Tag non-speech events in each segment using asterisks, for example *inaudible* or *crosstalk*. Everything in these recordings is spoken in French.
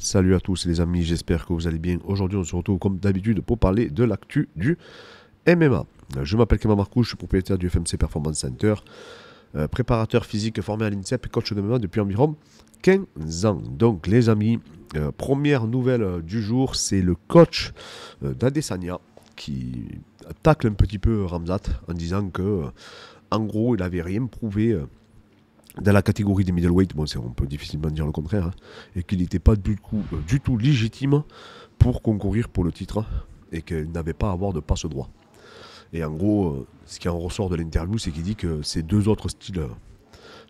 Salut à tous les amis, j'espère que vous allez bien. Aujourd'hui, on se retrouve comme d'habitude pour parler de l'actu du MMA. Je m'appelle Kemal Marcou, je suis propriétaire du FMC Performance Center, euh, préparateur physique formé à l'INSEP et coach de MMA depuis environ 15 ans. Donc les amis, euh, première nouvelle euh, du jour, c'est le coach d'Adesanya qui tacle un petit peu Ramzat en disant que en gros, il n'avait rien prouvé dans la catégorie des middleweight, bon, on peut difficilement dire le contraire, hein, et qu'il n'était pas euh, du, tout légitime pour concourir pour le titre et qu'il n'avait pas à avoir de passe droit. Et en gros, euh, ce qui en ressort de l'interview, c'est qu'il dit que ces deux autres styles,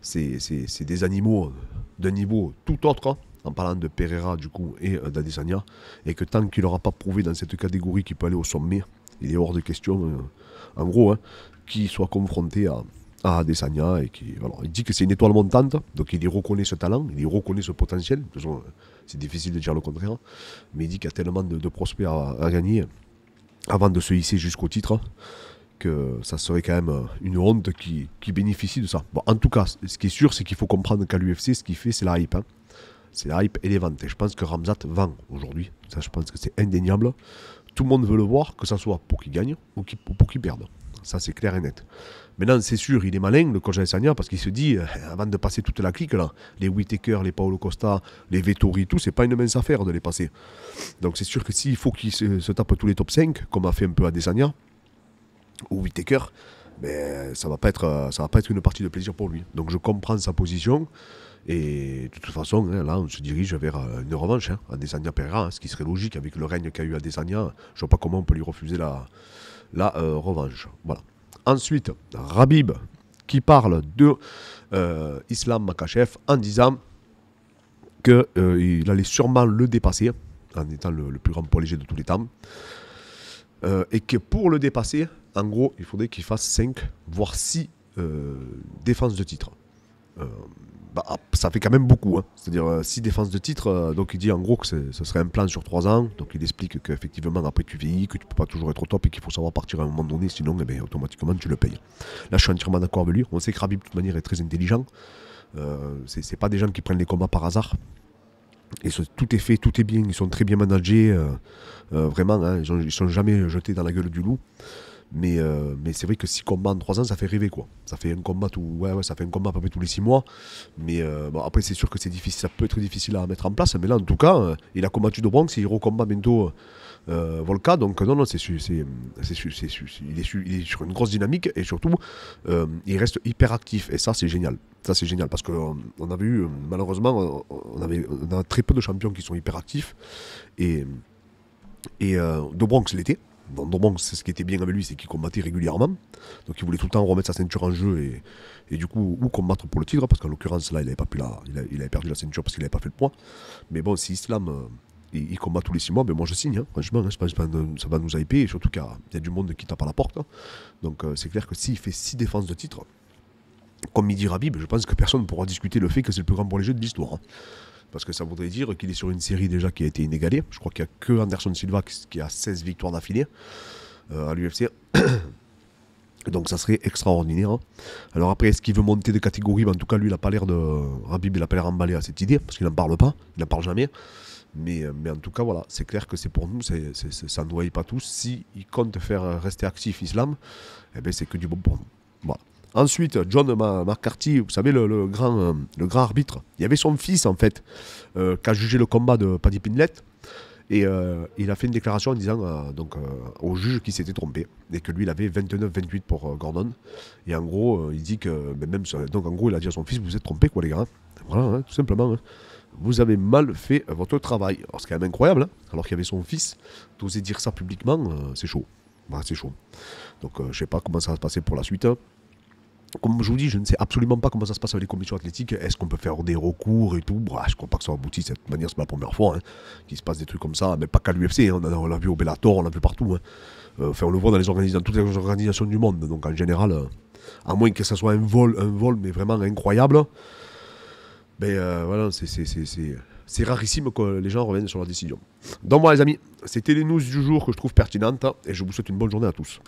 c'est des animaux euh, d'un niveau tout autre, en parlant de Pereira du coup et d'Adesanya, et que tant qu'il n'aura pas prouvé dans cette catégorie qu'il peut aller au sommet, il est hors de question, en gros, hein, qu'il soit confronté à, à Adesanya et qui, alors, il dit que c'est une étoile montante, donc il y reconnaît ce talent, il y reconnaît ce potentiel. De toute façon, c'est difficile de dire le contraire, hein. mais il dit qu'il y a tellement de, prospects à, gagner avant de se hisser jusqu'au titre que ça serait quand même euh, une honte qui, qui bénéficie de ça. en tout cas, ce qui est sûr, c'est qu'il faut comprendre qu'à l'UFC, ce qu'il fait, c'est la hype. Hein. C'est la hype et les ventes. Et je pense que Ramzat vend aujourd'hui. Ça, je pense que c'est indéniable. Tout le monde veut le voir, que ce soit pour qu'il gagne ou pour qu'il perde. Ça, c'est clair et net. Maintenant, c'est sûr, il est malin, le coach Sagnat parce qu'il se dit, euh, avant de passer toute la clique, là, les Whitaker, les Paolo Costa, les Vettori, tout, c'est pas une mince affaire de les passer. Donc, c'est sûr que s'il faut qu'il se, tape tous les top 5, comme a fait un peu Adesanya, ou Whitaker, mais ben, ça ne va, pas être, euh, ça va pas être une partie de plaisir pour lui. Donc je comprends sa position. Et de toute façon, hein, là, on se dirige vers euh, une revanche hein, à hein, ce qui serait logique avec le règne qu'a eu à Je ne vois pas comment on peut lui refuser la, la euh, revanche. Voilà. Ensuite, Rabib qui parle de Islam Makachev en disant qu'il allait sûrement le dépasser en étant le, plus grand poids léger de tous les temps. et que pour le dépasser, en gros, il faudrait qu'il fasse 5, voire 6 euh, défenses de titre. Euh, bah, ah, ça fait quand même beaucoup. Hein. C'est-à-dire 6 euh, défenses de titre. donc il dit en gros que ce serait un plan sur 3 ans. Donc il explique qu'effectivement, après tu vieillis, que tu peux pas toujours être au top et qu'il faut savoir partir à un moment donné. Sinon, eh ben, automatiquement, tu le payes. Là, je suis entièrement d'accord avec lui. On sait que Rabib, de toute manière, est très intelligent. Euh, c'est pas des gens qui prennent les combats par hasard tout est fait, tout est bien, ils sont très bien managés, euh, euh, vraiment, hein. ils ne sont jamais jetés dans la gueule du loup. Mais, euh, c'est vrai que 6 combats en 3 ans, ça fait rêver quoi. Ça fait un combat, ouais, ça fait un combat à peu près tous les 6 mois. Mais après, c'est sûr que c'est difficile, ça peut être difficile à mettre en place. Mais là, en tout cas, il a combattu de Bronx et il recombat bientôt euh, Volka, Donc non, non, c'est, il, est sur une grosse dynamique et surtout, euh, il reste hyper actif. Et ça, c'est génial. Ça, c'est génial parce qu'on on avait eu, malheureusement, on, avait, a très peu de champions qui sont hyper actifs. Et, et euh, Bronx l'était. Dans ce qui était bien avec lui, c'est qu'il combattait régulièrement. Donc il voulait tout le temps remettre sa ceinture en jeu et, et du coup ou combattre pour le titre parce qu'en l'occurrence là il avait pas pu là il, perdu la ceinture parce qu'il n'avait pas fait le point, mais bon si Islam euh, il, combat tous les six mois, mais moi je signe, hein, franchement, je pense que ça va nous hyper, et surtout qu'il y a du monde qui tape à la porte. Hein. Donc euh, c'est clair que s'il fait six défenses de titre, comme il dit Rabib, ben, je pense que personne ne pourra discuter le fait que c'est le plus grand pour les jeux de l'histoire. Hein. Parce que ça voudrait dire qu'il est sur une série déjà qui a été inégalée. Je crois qu'il n'y a que Anderson Silva qui a 16 victoires d'affilée euh, à l'UFC. *coughs* Donc ça serait extraordinaire. Alors après, est-ce qu'il veut monter de catégorie ben, En tout cas, lui, il n'a pas l'air de... Rabib, il a pas l'air emballé à cette idée, parce qu'il n'en parle pas, il n'en parle jamais. Euh, mais, en tout cas, voilà, c'est clair que c'est pour nous, ça ne noie pas tous. S'ils il comptent faire euh, rester actif l'islam, eh ben, c'est que du bon pour nous. Ensuite, John McCarthy, vous savez, le, grand, euh, le grand arbitre, il y avait son fils, en fait, qui a jugé le combat de Paddy Pinlet. Et il a fait une déclaration en disant donc, au juge qu'il s'était trompé et que lui, il avait 29-28 pour Gordon. Et en gros, il dit que, ben, même, donc en gros, il a dit à son fils Vous êtes trompé, quoi, les gars. Hein. Voilà, hein, tout simplement. Hein vous avez mal fait votre travail. Alors, c'est quand même incroyable, hein, alors qu'il y avait son fils, d'oser dire ça publiquement, euh, c'est chaud. Bah, c'est chaud. Donc, euh, je ne sais pas comment ça va se passer pour la suite. Hein. Comme je vous dis, je ne sais absolument pas comment ça se passe avec les commissions athlétiques. Est-ce qu'on peut faire des recours et tout bah, Je ne crois pas que ça aboutit. De cette manière, c'est la première fois hein, qu'il se passe des trucs comme ça. Mais pas qu'à l'UFC. On, l'a vu au Bellator, on l'a vu partout. Euh, enfin, on le voit dans, les dans toutes les organisations du monde. Donc, en général, à moins que ce soit un vol, un vol, mais vraiment incroyable ben, euh, voilà, c'est rarissime que les gens reviennent sur leur décision. Donc moi, les amis, c'était les news du jour que je trouve pertinentes et je vous souhaite une bonne journée à tous.